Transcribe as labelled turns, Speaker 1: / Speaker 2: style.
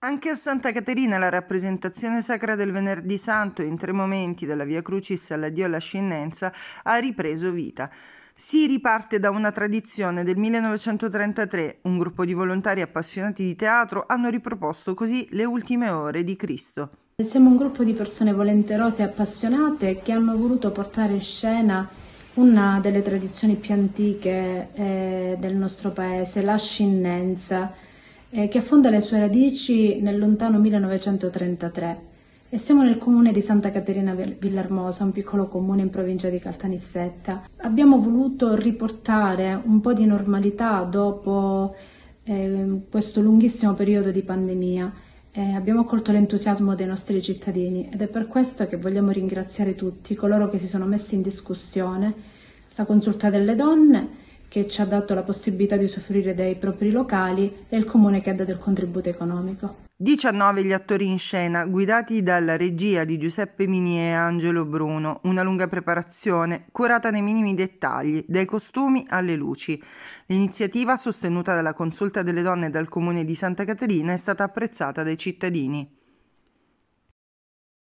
Speaker 1: Anche a Santa Caterina la rappresentazione sacra del Venerdì Santo in tre momenti dalla Via Crucis all'addio alla scinenza ha ripreso vita. Si riparte da una tradizione del 1933. Un gruppo di volontari appassionati di teatro hanno riproposto così le ultime ore di Cristo.
Speaker 2: Siamo un gruppo di persone volenterose e appassionate che hanno voluto portare in scena una delle tradizioni più antiche eh, del nostro paese, la scinenza eh, che affonda le sue radici nel lontano 1933 e siamo nel comune di Santa Caterina Villarmosa, un piccolo comune in provincia di Caltanissetta. Abbiamo voluto riportare un po' di normalità dopo eh, questo lunghissimo periodo di pandemia. Eh, abbiamo colto l'entusiasmo dei nostri cittadini ed è per questo che vogliamo ringraziare tutti coloro che si sono messi in discussione, la consulta delle donne, che ci ha dato la possibilità di usufruire dei propri locali e il comune che ha dato il contributo economico.
Speaker 1: 19 gli attori in scena, guidati dalla regia di Giuseppe Mini e Angelo Bruno, una lunga preparazione, curata nei minimi dettagli, dai costumi alle luci. L'iniziativa, sostenuta dalla Consulta delle Donne e dal Comune di Santa Caterina, è stata apprezzata dai cittadini.